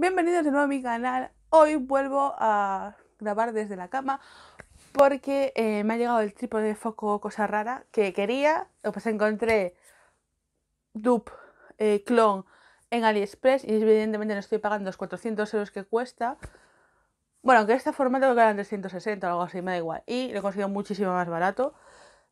Bienvenidos de nuevo a mi canal. Hoy vuelvo a grabar desde la cama porque eh, me ha llegado el trípode de foco cosa rara que quería. Pues encontré dupe eh, clon en AliExpress y evidentemente no estoy pagando los 400 euros que cuesta. Bueno, aunque este formato que eran 360 o algo así, me da igual. Y lo he conseguido muchísimo más barato,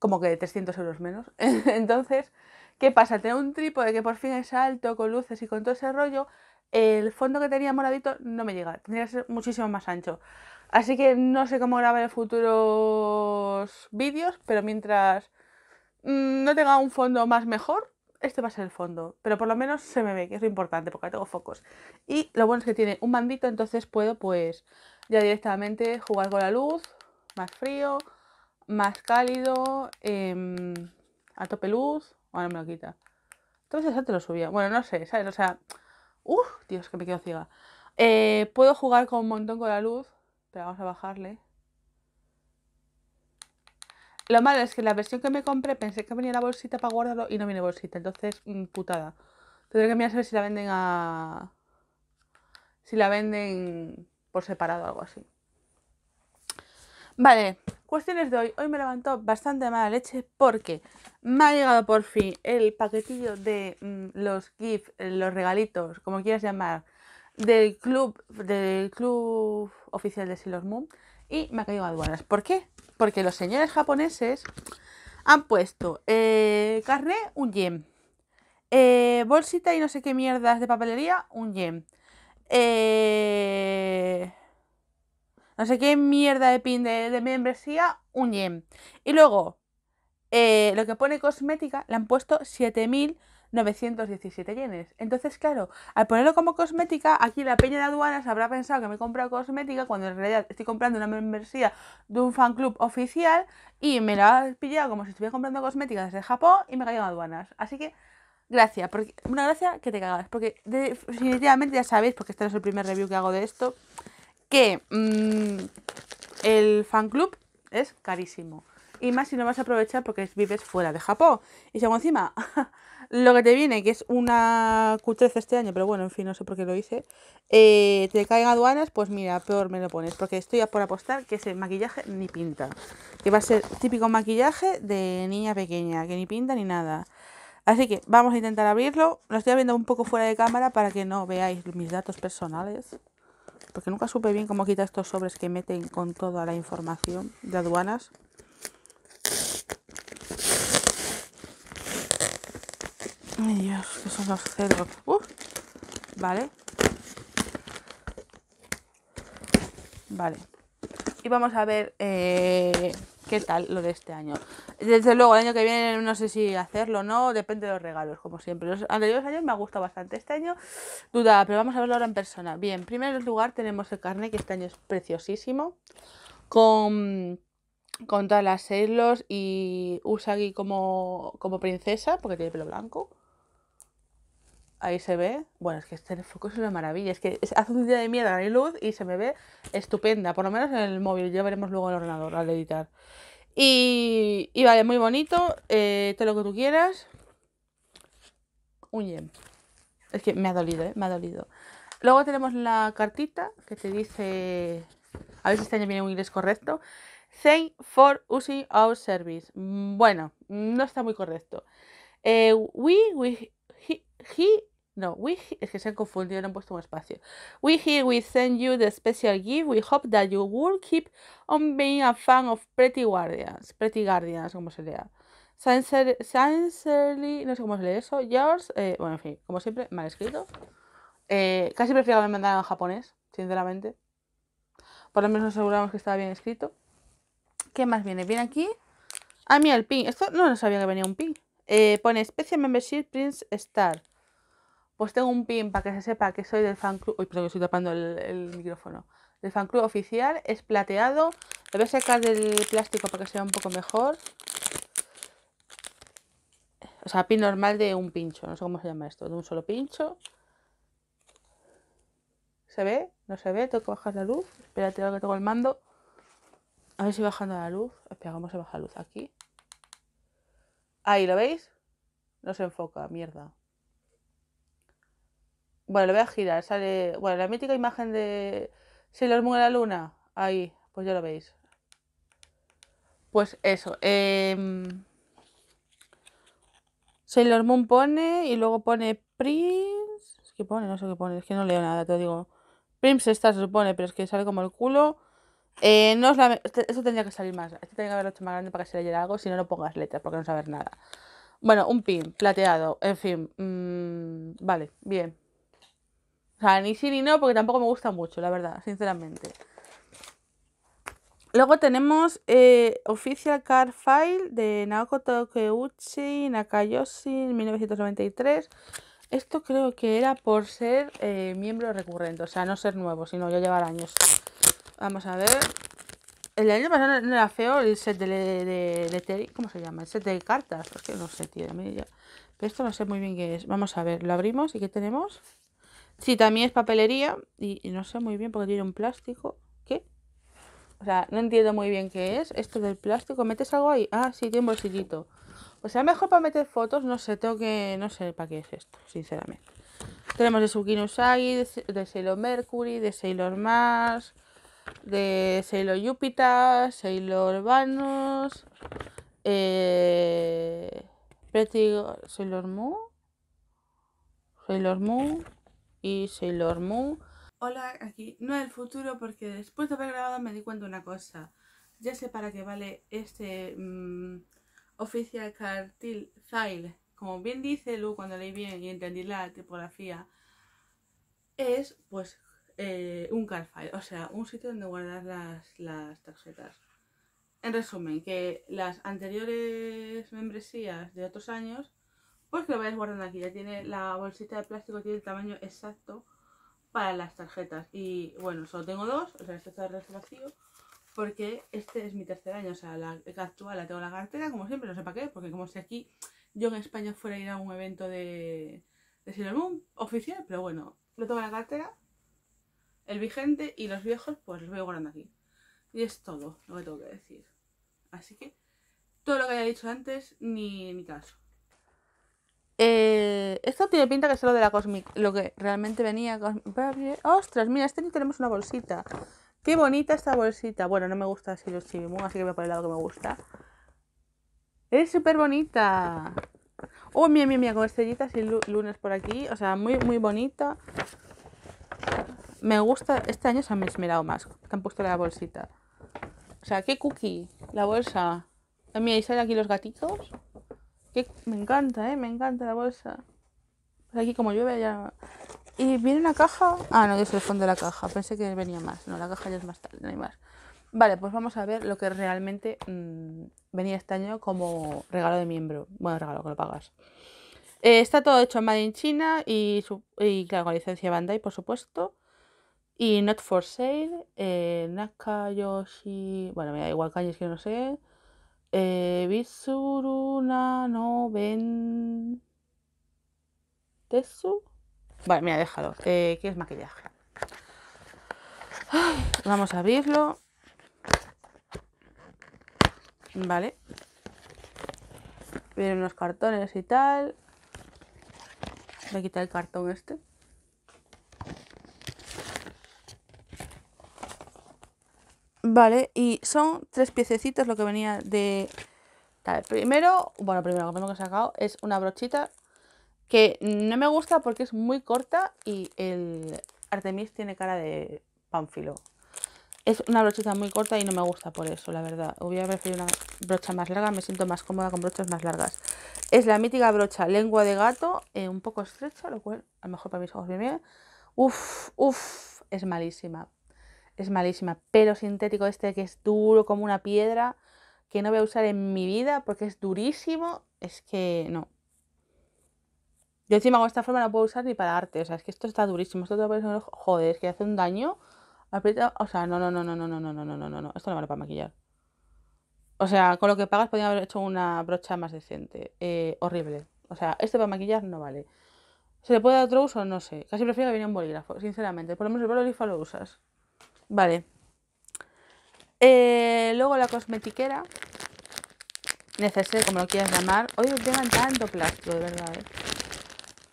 como que 300 euros menos. Entonces, ¿qué pasa? Tener un trípode que por fin es alto, con luces y con todo ese rollo el fondo que tenía moradito no me llega, tendría que ser muchísimo más ancho. Así que no sé cómo grabar futuros vídeos, pero mientras mm, no tenga un fondo más mejor, este va a ser el fondo. Pero por lo menos se me ve, que es lo importante, porque tengo focos. Y lo bueno es que tiene un bandito. entonces puedo pues ya directamente jugar con la luz, más frío, más cálido, em, a tope luz. Ahora me lo quita. Entonces ya te lo subía. Bueno, no sé, ¿sabes? O sea, Uf, Dios, que me quedo ciega. Eh, puedo jugar con un montón con la luz, pero vamos a bajarle. Lo malo es que la versión que me compré pensé que venía la bolsita para guardarlo y no viene bolsita, entonces mm, putada. Tendré que mirar a ver si la venden a... Si la venden por separado o algo así. Vale, cuestiones de hoy. Hoy me levantó bastante mala leche porque me ha llegado por fin el paquetillo de mm, los gifts, los regalitos, como quieras llamar, del club, del club oficial de Sailor Moon y me ha caído aduanas. ¿Por qué? Porque los señores japoneses han puesto eh, carne, un yen, eh, bolsita y no sé qué mierdas de papelería un yen, eh no sé qué mierda de pin de, membresía, un yen. Y luego, eh, lo que pone cosmética, le han puesto 7.917 yenes. Entonces, claro, al ponerlo como cosmética, aquí la peña de aduanas habrá pensado que me he cosmética cuando en realidad estoy comprando una membresía de un fan club oficial y me la ha pillado como si estuviera comprando cosmética desde Japón y me cayó aduanas. Así que gracias. una gracia que te cagas, porque definitivamente ya sabéis, porque este no es el primer review que hago de esto, que mm, el fan club es carísimo. Y más si no vas a aprovechar porque vives fuera de Japón. Y si encima lo que te viene, que es una cutreza este año, pero bueno, en fin, no sé por qué lo hice, eh, te caen aduanas, pues mira, peor me lo pones. Porque estoy a por apostar que ese maquillaje ni pinta. Que va a ser típico maquillaje de niña pequeña, que ni pinta ni nada. Así que vamos a intentar abrirlo. Lo estoy abriendo un poco fuera de cámara para que no veáis mis datos personales porque nunca supe bien cómo quita estos sobres que meten con toda la información de aduanas. Ay Dios, que son los vale. Vale. Y vamos a ver eh, qué tal lo de este año. Desde luego, el año que viene no sé si hacerlo o no, depende de los regalos, como siempre. Los anteriores años me ha gustado bastante. Este año, duda, pero vamos a verlo ahora en persona. Bien, en primer lugar tenemos el carne que este año es preciosísimo, con, con todas las y Usagi como, como princesa, porque tiene pelo blanco. Ahí se ve. Bueno, es que este foco es una maravilla. Es que hace un día de mierda la luz y se me ve estupenda. Por lo menos en el móvil. Ya veremos luego en el ordenador al editar. Y, vale, muy bonito. Eh, todo lo que tú quieras. Un Es que me ha dolido, ¿eh? Me ha dolido. Luego tenemos la cartita que te dice... A ver si este año viene un inglés correcto. Thank for using our service. Mm, bueno, no está muy correcto. Eh, we, we, no, we es que se han confundido, no han puesto un espacio. We here we send you the special gift. We hope that you will keep on being a fan of Pretty Guardians. Pretty Guardians, como se lea. Sincerely, no sé cómo se lee eso. Yours, eh, bueno, en fin, como siempre, mal escrito. Eh, casi prefiero que me mandaran en japonés, sinceramente. Por lo menos nos aseguramos que estaba bien escrito. ¿Qué más viene? Viene aquí. A mí el pin. Esto no sabía que venía un pin. Eh, pone Special Membership Prince Star pues tengo un pin para que se sepa que soy del fan club. Uy, perdón, que estoy tapando el, micrófono. Del fan club oficial es plateado. Lo voy a sacar del plástico para que sea un poco mejor. O sea, pin normal de un pincho. No sé cómo se llama esto. De un solo pincho. ¿Se ve? ¿No se ve? Tengo que bajar la luz. Espérate, ahora que tengo el mando. A ver si bajando la luz. Espera, ¿cómo se baja la luz? Aquí. Ahí, ¿lo veis? No se enfoca, mierda. Bueno, lo voy a girar. Sale. Bueno, la mítica imagen de Sailor Moon en la luna. Ahí, pues ya lo veis. Pues eso. Eh... Sailor Moon pone y luego pone Prince. Es que pone, no sé qué pone, es que no leo nada, te digo. Prince está, se supone, pero es que sale como el culo. Eh, no es la... Este, esto tendría que salir más. Esto tendría que haberlo hecho más grande para que se leyera algo. Si no, no pongas letras porque no sabes nada. Bueno, un pin, plateado, en fin. Mm, vale, bien. O sea, ni sí ni no, porque tampoco me gusta mucho, la verdad, sinceramente. Luego tenemos eh, Official Card File de Naoko Tokeuchi, Nakayoshi 1993. Esto creo que era por ser eh, miembro recurrente, o sea, no ser nuevo, sino ya llevar años. Vamos a ver. El año pasado no era feo el set de, de, ¿Cómo se llama? El set de cartas. porque no sé, tío. Pero esto no sé muy bien qué es. Vamos a ver, lo abrimos y ¿qué tenemos? Sí, también es papelería. Y, no sé muy bien porque tiene un plástico. ¿Qué? O sea, no entiendo muy bien qué es. Esto del plástico. ¿Metes algo ahí? Ah, sí, tiene un bolsillito. O sea, mejor para meter fotos. No sé, tengo que. No sé para qué es esto, sinceramente. Tenemos de suki de, de, Sailor Mercury, de Sailor Mars, de Sailor Júpiter, Sailor Vanus, eh, Sailor Moon, Sailor Moon y Sailor Moon. Hola, aquí no el futuro porque después de haber grabado me di cuenta de una cosa. Ya sé para qué vale este mm, Official Cartil File. Como bien dice Lu cuando leí bien y entendí la tipografía, es pues eh, un card file, o sea, un sitio donde guardar las, las tarjetas. En resumen, que las anteriores membresías de otros años pues que lo vayas guardando aquí. Ya tiene la bolsita de plástico, tiene el tamaño exacto para las tarjetas. Y bueno, solo tengo dos, o sea, este está vacío, porque este es mi tercer año. O sea, la actual la tengo en la cartera, como siempre, no sé para qué, porque como si aquí yo en España fuera a ir a un evento de, de Sailor Moon oficial, pero bueno, lo tengo en la cartera, el vigente y los viejos, pues los voy guardando aquí. Y es todo lo que tengo que decir. Así que todo lo que haya dicho antes, ni, ni caso. Eh, esto tiene pinta que es lo de la Cosmic. Lo que realmente venía. ¡Ostras! Mira, este año tenemos una bolsita. ¡Qué bonita esta bolsita! Bueno, no me gusta así los Chibimun, así que voy a poner el que me gusta. ¡Es súper bonita! ¡Oh, mira, mira, mira! Con estrellitas y lunes por aquí. O sea, muy, muy bonita. Me gusta. Este año se han esmerado más. Que han puesto la bolsita. O sea, qué cookie. La bolsa. Ah, mira, y salen aquí los gatitos me encanta, ¿eh? Me encanta la bolsa. Pues aquí como llueve ya... Y viene una caja... Ah, no, es el fondo de la caja. Pensé que venía más. No, la caja ya es más tarde, no hay más. Vale, pues vamos a ver lo que realmente mm, venía este año como regalo de miembro. Bueno, regalo que lo pagas. Eh, está todo hecho en Made in China y, claro, con licencia Bandai, por supuesto. Y Not for Sale, eh, Nakayoshi... Bueno, me da igual calles que no sé. Eh, Visuruna no ven. ¿Tesu? Vale, mira, déjalo. Eh, ¿Qué es maquillaje? vamos a abrirlo. Vale. Vienen unos cartones y tal. Voy a quitar el cartón este. Vale, y son tres piececitos lo que venía de... primero, bueno, primero lo que he sacado es una brochita que no me gusta porque es muy corta y el Artemis tiene cara de pánfilo. Es una brochita muy corta y no me gusta por eso, la verdad. Hubiera preferido una brocha más larga, me siento más cómoda con brochas más largas. Es la mítica brocha lengua de gato, eh, un poco estrecha, lo cual a lo mejor para mis ojos bien bien. Uf, uf, es malísima es malísima. pero sintético este que es duro como una piedra, que no voy a usar en mi vida porque es durísimo, es que no. Yo encima con esta forma no puedo usar ni para arte, o sea, es que esto está durísimo, esto te joder, es que hace un daño. Aprieta, o sea, no, no, no, no, no, no, no, no, no, no, no, esto no vale para maquillar. O sea, con lo que pagas podría haber hecho una brocha más decente. Eh, horrible. O sea, este para maquillar no vale. ¿Se le puede dar otro uso? No sé. Casi prefiero que viene un bolígrafo, sinceramente. Por lo menos el bolígrafo lo usas. Vale. Eh, luego la cosmetiquera. Neceser, como lo quieras llamar. Hoy llegan tanto plástico, de verdad, eh.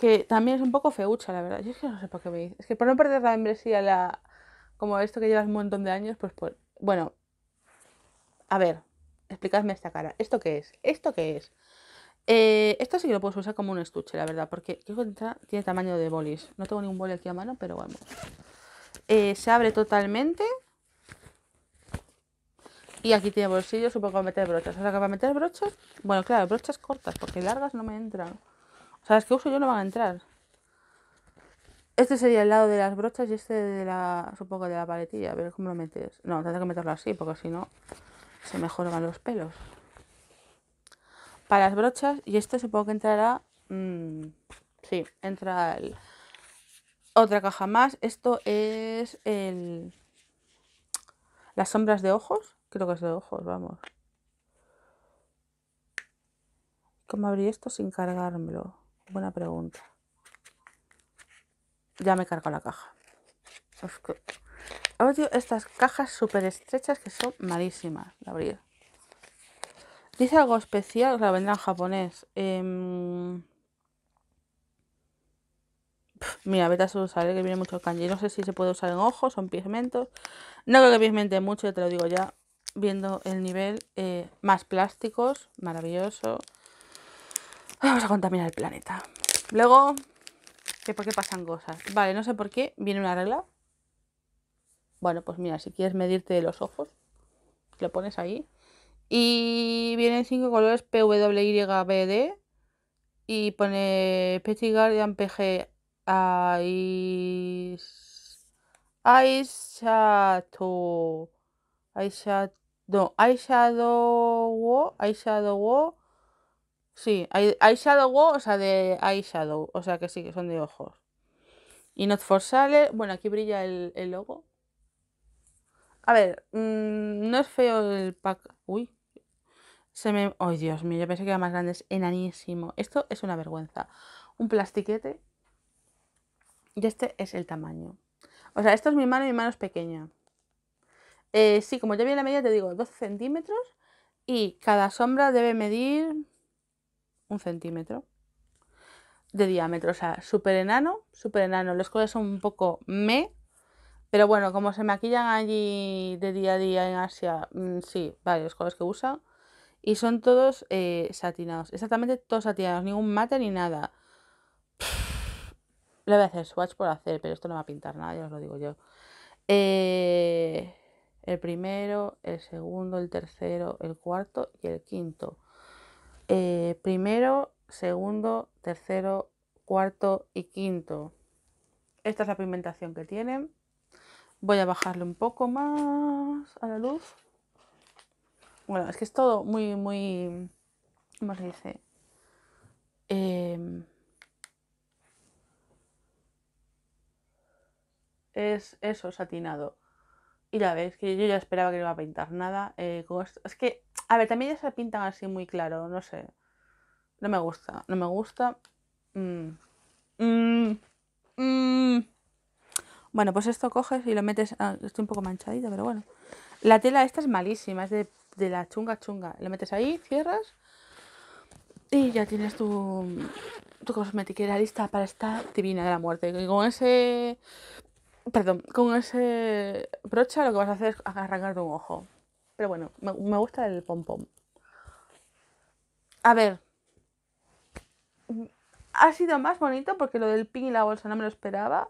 Que también es un poco feucha, la verdad. Yo es que no sé por qué veis. Es que por no perder la membresía, la... como esto que llevas un montón de años, pues por... Bueno. A ver, explicadme esta cara. ¿Esto qué es? ¿Esto qué es? Eh, esto sí que lo puedes usar como un estuche, la verdad, porque tiene tamaño de bolis. No tengo ningún boli aquí a mano, pero vamos. Eh, se abre totalmente. Y aquí tiene bolsillo, supongo que va a meter brochas. O sea que va a meter brochas. Bueno, claro, brochas cortas, porque largas no me entran. O sea, es que uso yo no van a entrar. Este sería el lado de las brochas y este de la. supongo de la paletilla. A ver cómo lo metes. No, tendré que meterlo así, porque si no se mejoran los pelos. Para las brochas, y este supongo que entrará. Mmm, sí, entra el otra caja más. Esto es el... Las sombras de ojos. Creo que es de ojos, vamos. ¿Cómo abrir esto sin cargármelo? Buena pregunta. Ya me cargo la caja. estas cajas súper estrechas que son malísimas de abrir. Dice algo especial, la sea, vendrá en japonés. Em, mira, vete a usar, eh, que viene mucho kanji. No sé si se puede usar en ojos son pigmentos. No creo que pigmente mucho, te lo digo ya. Viendo el nivel, eh, más plásticos, maravilloso. Vamos a contaminar el planeta. Luego, que por qué pasan cosas. Vale, no sé por qué, viene una regla. Bueno, pues mira, si quieres medirte los ojos, lo pones ahí. Y vienen cinco colores PWYBD y pone Petit Guardian PG Aisha Aishato. Aisha No, eyeshadow. eyeshadow. Sí, eyeshadow, o sea, de eyeshadow. O sea que sí, que son de ojos. Y Not for Sale. Bueno, aquí brilla el, el logo. A ver, mm, no es feo el pack. Uy. Se me. Ay, Dios mío, yo pensé que era más grande. Es enanísimo. Esto es una vergüenza. Un plastiquete y este es el tamaño. O sea, esto es mi mano y mi mano es pequeña. Eh, sí, como ya vi la medida, te digo 12 centímetros y cada sombra debe medir un centímetro de diámetro. O sea, súper enano, súper enano. Los colores son un poco me, pero bueno, como se maquillan allí de día a día en Asia, mm, sí, varios colores que usa Y son todos eh, satinados, exactamente todos satinados, ningún mate ni nada. Le voy a hacer swatch por hacer, pero esto no va a pintar nada, ya os lo digo yo. Eh, el primero, el segundo, el tercero, el cuarto y el quinto. Eh, primero, segundo, tercero, cuarto y quinto. Esta es la pigmentación que tienen. Voy a bajarle un poco más a la luz. Bueno, es que es todo muy, muy, ¿cómo se dice? es eso, satinado. Y la vez que yo ya esperaba que no iba a pintar nada. Eh, es que, a ver, también ya se pintan así muy claro, no sé. No me gusta, no me gusta. Mm. Mm. Mm. Bueno, pues esto coges y lo metes. Ah, estoy un poco manchadita, pero bueno. La tela esta es malísima, es de, de la chunga chunga. Lo metes ahí, cierras. Y ya tienes tu, tu lista para esta divina de la muerte. Y con ese Perdón, con ese brocha lo que vas a hacer es arrancarte un ojo. Pero bueno, me, gusta el pom A ver. Ha sido más bonito porque lo del pin y la bolsa no me lo esperaba.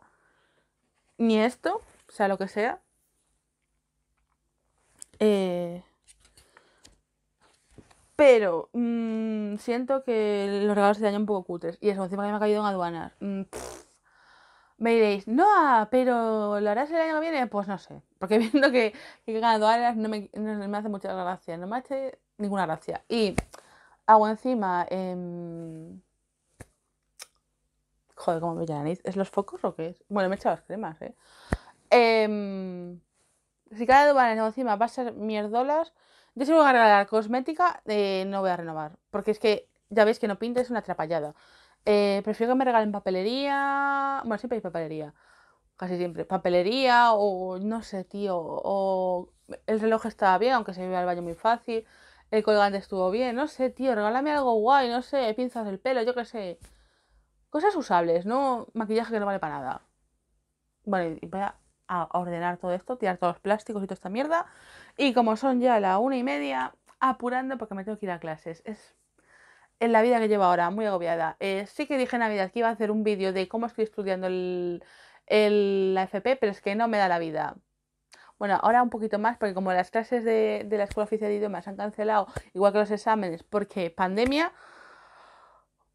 Ni esto, o sea, lo que sea. Eh, pero mm, siento que los regalos se dañan este un poco cutres. Y eso, encima que me ha caído en aduanas. Mm, me diréis, no, pero lo harás el año que viene. Pues no sé, porque viendo que, he ganado alas no me, no me hace mucha gracia, no me hace ninguna gracia. Y hago encima. Em, joder, cómo me nariz, ¿Es los focos o qué es? Bueno, me he echado las cremas, ¿eh? Em, si cada aduana encima va a ser mierdolas, yo si voy a la cosmética, de eh, no voy a renovar. Porque es que ya veis que no pinta, es una atrapallada. Eh, prefiero que me regalen papelería. Bueno, siempre hay papelería. Casi siempre. Papelería o no sé, tío. O el reloj estaba bien, aunque se iba al baño muy fácil. El colgante estuvo bien. No sé, tío. Regálame algo guay. No sé, pinzas del pelo, yo qué sé. Cosas usables, no maquillaje que no vale para nada. Bueno, y voy a ordenar todo esto, tirar todos los plásticos y toda esta mierda. Y como son ya la una y media, apurando porque me tengo que ir a clases. Es en la vida que llevo ahora, muy agobiada. Eh, sí que dije en Navidad que iba a hacer un vídeo de cómo estoy estudiando el, el, la FP, pero es que no me da la vida. Bueno, ahora un poquito más, porque como las clases de, de la Escuela Oficial de Idiomas han cancelado, igual que los exámenes, porque pandemia,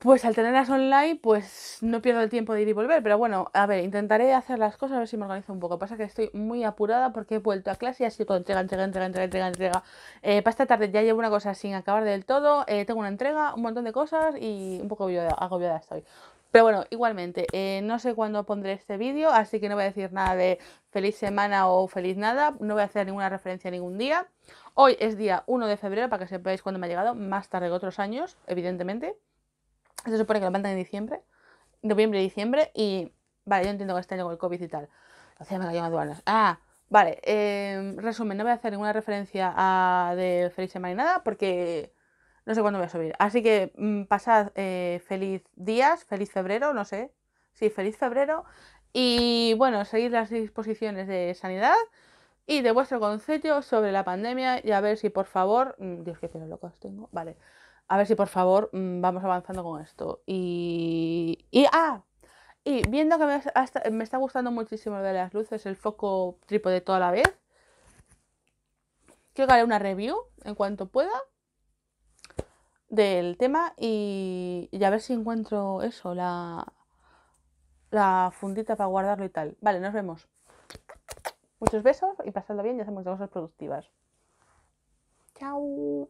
pues al tenerlas online, pues no pierdo el tiempo de ir y volver. Pero bueno, a ver, intentaré hacer las cosas, a ver si me organizo un poco. Pasa que estoy muy apurada porque he vuelto a clase y así con entrega, entrega, entrega, entrega, entrega, entrega. Eh, para esta tarde ya llevo una cosa sin acabar del todo. Eh, tengo una entrega, un montón de cosas y un poco agobiada, estoy. Pero bueno, igualmente, eh, no sé cuándo pondré este vídeo, así que no voy a decir nada de feliz semana o feliz nada, no voy a hacer ninguna referencia a ningún día. Hoy es día 1 de febrero, para que sepáis cuándo me ha llegado, más tarde que otros años, evidentemente. Se supone que la plantan en diciembre, noviembre diciembre, y vale, yo entiendo que este año el COVID y tal. O sea, me cayó en aduanas. Ah, vale, em, resumen, no voy a hacer ninguna referencia a de Feliz Semana ni nada porque no sé cuándo voy a subir. Así que mm, pasad eh, feliz días, feliz febrero, no sé. Sí, feliz febrero. Y bueno, seguid las disposiciones de sanidad y de vuestro consejo sobre la pandemia y a ver si por favor, mm, Dios que pelos locos tengo, vale, a ver si por favor mm, vamos avanzando con esto. Y. y ¡Ah! Y viendo que me, está gustando muchísimo lo de las luces, el foco trípode toda la vez. Quiero que haré una review en cuanto pueda del tema y, ya a ver si encuentro eso, la, la fundita para guardarlo y tal. Vale, nos vemos. Muchos besos y pasadlo bien y hacemos cosas productivas. Chao.